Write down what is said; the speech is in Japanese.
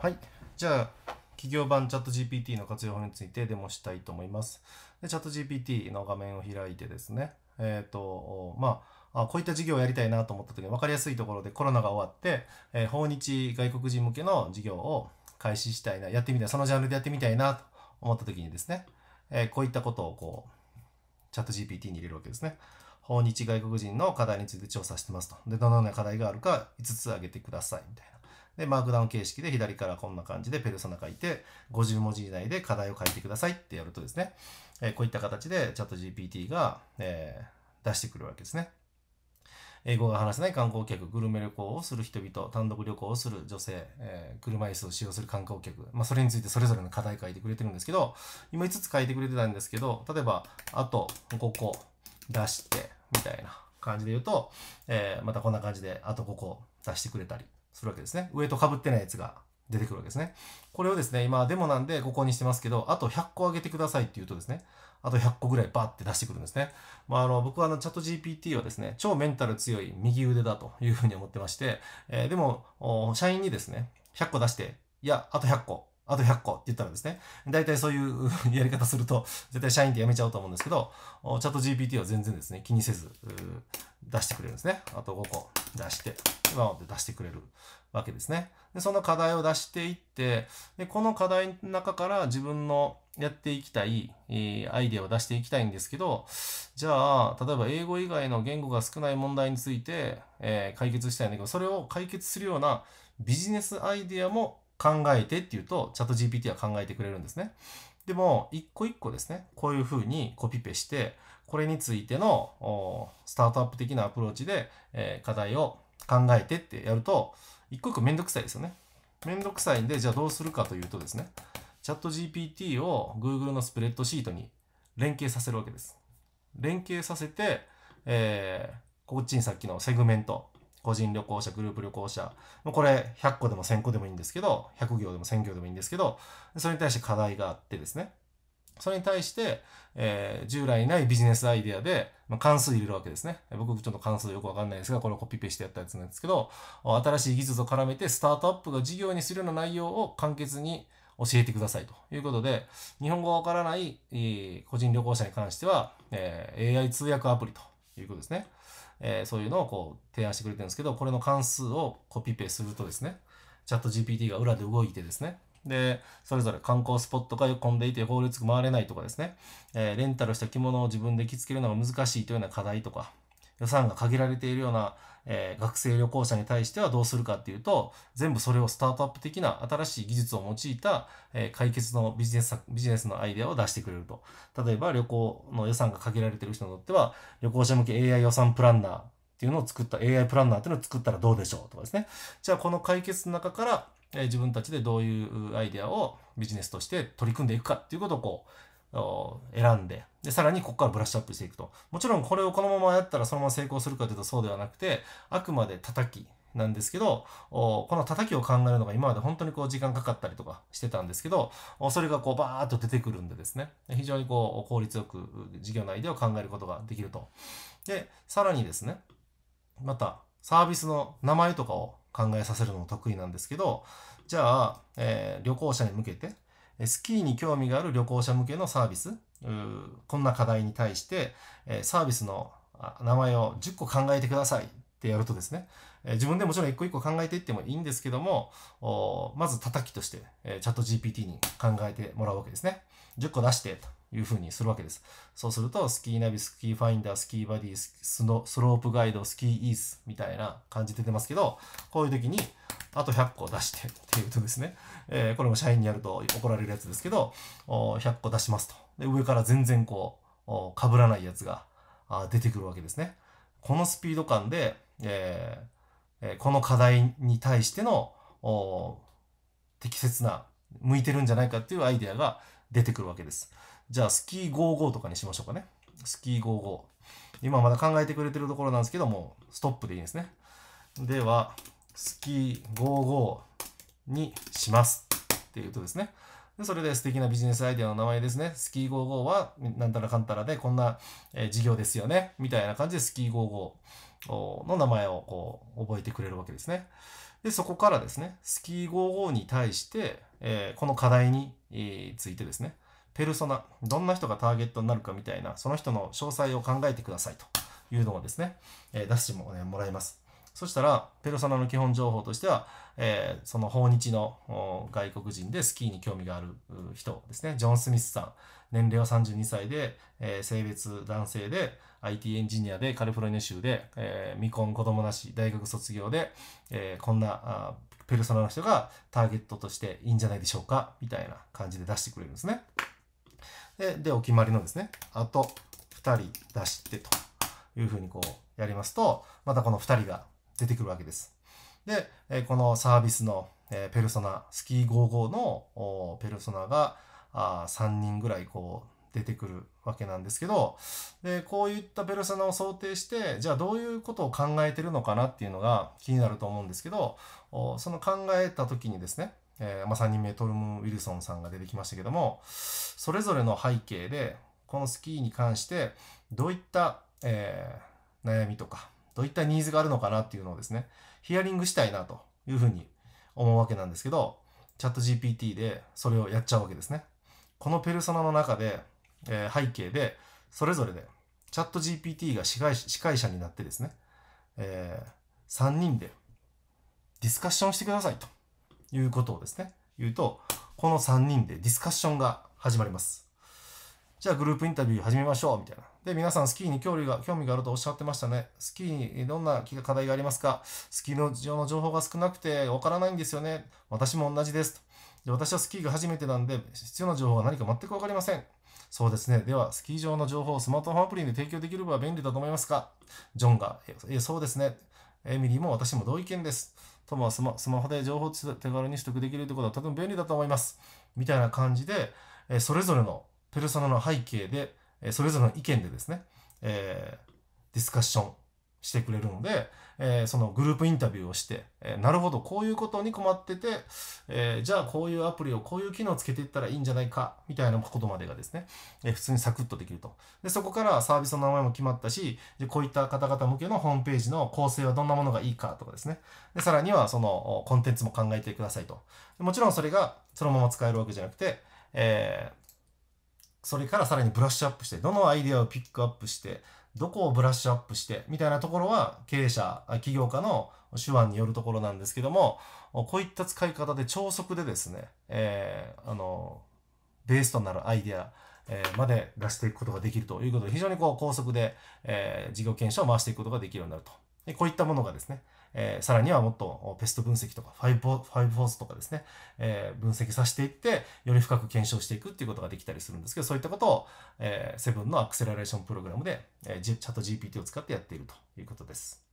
はい。じゃあ、企業版チャット GPT の活用法についてデモしたいと思います。で、チャット GPT の画面を開いてですね、えっ、ー、と、まあ、こういった事業をやりたいなと思った時に分かりやすいところでコロナが終わって、えー、訪日外国人向けの事業を開始したいな、やってみたい、そのジャンルでやってみたいなと思った時にですね、えー、こういったことをこう、チャット GPT に入れるわけですね。訪日外国人の課題について調査してますと。で、どのような課題があるか5つ挙げてください、みたいな。で、マークダウン形式で左からこんな感じでペルソナ書いて、50文字以内で課題を書いてくださいってやるとですね、えこういった形でチャット GPT が、え出してくるわけですね。英語が話せない観光客、グルメ旅行をする人々、単独旅行をする女性、えー、車椅子を使用する観光客、まあ、それについてそれぞれの課題書いてくれてるんですけど、今5つ書いてくれてたんですけど、例えば、あと5個出して、みたいな感じで言うと、えー、またこんな感じで、あと5個出してくれたり。するわけですね。上と被ってないやつが出てくるわけですね。これをですね、今デモなんでここにしてますけど、あと100個上げてくださいって言うとですね、あと100個ぐらいバーって出してくるんですね。まあ、あの僕はあのチャット GPT はですね、超メンタル強い右腕だというふうに思ってまして、えー、でも、社員にですね、100個出して、いや、あと100個、あと100個って言ったらですね、大体そういう やり方すると、絶対社員って辞めちゃうと思うんですけど、チャット GPT は全然ですね、気にせず、出してくれるんですね。あと5個出して、今まで出してくれるわけですね。で、その課題を出していって、で、この課題の中から自分のやっていきたい、えアイデアを出していきたいんですけど、じゃあ、例えば英語以外の言語が少ない問題について、えー、解決したいんだけど、それを解決するようなビジネスアイデアも考えてっていうと、チャット GPT は考えてくれるんですね。でも、一個一個ですね、こういうふうにコピペして、これについてのスタートアップ的なアプローチで、えー、課題を考えてってやると、一個一個めんどくさいですよね。めんどくさいんで、じゃあどうするかというとですね、チャット GPT を Google のスプレッドシートに連携させるわけです。連携させて、えー、こっちにさっきのセグメント、個人旅行者、グループ旅行者、これ100個でも1000個でもいいんですけど、100行でも1000行でもいいんですけど、それに対して課題があってですね、それに対して、えー、従来ないビジネスアイデアで、まあ、関数入れるわけですね。僕ちょっと関数よくわかんないですが、これをコピペしてやったやつなんですけど、新しい技術を絡めてスタートアップが事業にするような内容を簡潔に教えてくださいということで、日本語がわからない、個人旅行者に関しては、えー、AI 通訳アプリということですね。えー、そういうのをこう提案してくれてるんですけど、これの関数をコピペするとですね、チャット GPT が裏で動いてですね、で、それぞれ観光スポットが混んでいて法律回れないとかですね、えー、レンタルした着物を自分で着付けるのが難しいというような課題とか、予算が限られているようなえー、学生旅行者に対してはどうするかっていうと、全部それをスタートアップ的な新しい技術を用いた、えー、解決のビジネス、ビジネスのアイデアを出してくれると。例えば旅行の予算が限られてる人にとっては、旅行者向け AI 予算プランナーっていうのを作った、AI プランナーっていうのを作ったらどうでしょうとかですね。じゃあこの解決の中から、え自分たちでどういうアイデアをビジネスとして取り組んでいくかっていうことをこう、選んで、で、さらにここからブラッシュアップしていくと。もちろんこれをこのままやったらそのまま成功するかというとそうではなくて、あくまで叩きなんですけど、この叩きを考えるのが今まで本当にこう時間かかったりとかしてたんですけど、それがこうバーッと出てくるんでですね、非常にこう効率よく事業内では考えることができると。で、さらにですね、またサービスの名前とかを考えさせるのも得意なんですけど、じゃあ、えー、旅行者に向けて、スキーに興味がある旅行者向けのサービス、こんな課題に対して、サービスの名前を10個考えてくださいってやるとですね、自分でもちろん一個一個考えていってもいいんですけども、まず叩きとして、チャット GPT に考えてもらうわけですね。10個出してと。いうふうにするわけです。そうすると、スキーナビ、スキーファインダー、スキーバディ、ススロープガイド、スキーイースみたいな感じ出てますけど、こういう時に、あと100個出して っていうとですね、えー、これも社員にやると怒られるやつですけど、100個出しますと。で上から全然こう、かぶらないやつが出てくるわけですね。このスピード感で、えー、この課題に対しての適切な、向いてるんじゃないかっていうアイデアが出てくるわけです。じゃあスキー55とかにしましょうかね。スキー55。今まだ考えてくれてるところなんですけども、ストップでいいんですね。では、スキー55にしますっていうとですね。でそれで素敵なビジネスアイデアの名前ですね。スキー55はなんたらかんたらでこんな、え事業ですよね。みたいな感じでスキー55の名前をこう覚えてくれるわけですね。で、そこからですね、スキー55に対して、えこの課題に、ついてですね、ペルソナ、どんな人がターゲットになるかみたいな、その人の詳細を考えてくださいというのをですね、えー、出しても、ね、もらいます。そしたら、ペルソナの基本情報としては、えー、その訪日の外国人でスキーに興味がある人ですね、ジョン・スミスさん、年齢は32歳で、えー、性別男性で、IT エンジニアで、カリフォルニア州で、えー、未婚子供なし、大学卒業で、えこんなペルソナの人がターゲットとしていいんじゃないでしょうか、みたいな感じで出してくれるんですね。で、で、お決まりのですね、あと2人出してというふうにこうやりますと、またこの2人が出てくるわけです。で、えこのサービスの、えペルソナ、スキー55のペルソナがあ3人ぐらいこう出てくるわけなんですけど、で、こういったペルソナを想定して、じゃあどういうことを考えてるのかなっていうのが気になると思うんですけど、その考えた時にですね、えー、まあ、3人目トルム・ウィルソンさんが出てきましたけどもそれぞれの背景でこのスキーに関してどういった、えー、悩みとかどういったニーズがあるのかなっていうのをですねヒアリングしたいなというふうに思うわけなんですけどチャット GPT でそれをやっちゃうわけですねこのペルソナの中で、えー、背景でそれぞれでチャット GPT が司会司会者になってですね、えー、3人でディスカッションしてくださいということをですね、言うと、この3人でディスカッションが始まります。じゃあグループインタビュー始めましょう、みたいな。で、皆さんスキーに興味が興味があるとおっしゃってましたね。スキーにどんな課題がありますかスキーの上の情報が少なくてわからないんですよね。私も同じですと。で私はスキーが初めてなんで、必要な情報が何か全く分かりません。そうですね。では、スキー場の情報をスマートフォンアプリで提供できれば便利だと思いますかジョンが、え、そうですね。エミリーも私も同意見です。トムはスマホで情報手軽に取得できるということはとても便利だと思います。みたいな感じで、えそれぞれのペルソナの背景で、えそれぞれの意見でですね、えー、ディスカッションしてくれるので、えー、そのグループインタビューをして、えー、なるほど、こういうことに困ってて、えー、じゃあこういうアプリをこういう機能をつけていったらいいんじゃないか、みたいなことまでがですね、え普通にサクッとできると。で、そこからサービスの名前も決まったし、でこういった方々向けのホームページの構成はどんなものがいいかとかですね。で、さらにはそのコンテンツも考えてくださいと。もちろんそれがそのまま使えるわけじゃなくて、えそれからさらにブラッシュアップして、どのアイデアをピックアップして、どこをブラッシュアップしてみたいなところは経営者、起業家の手腕によるところなんですけども、こういった使い方で超速でですね、えー、あの、ベースとなるアイデア、えまで出していくことができるということで、非常にこう高速で、えー、事業検証を回していくことができるようになると。こういったものがですね、えー、さらにはもっとペスト分析とかファイブファイブフォースとかですね、えー、分析させていってより深く検証していくっていうことができたりするんですけどそういったことを、えセブンのアクセラレーションプログラムで、えー、チャット GPT を使ってやっているということです。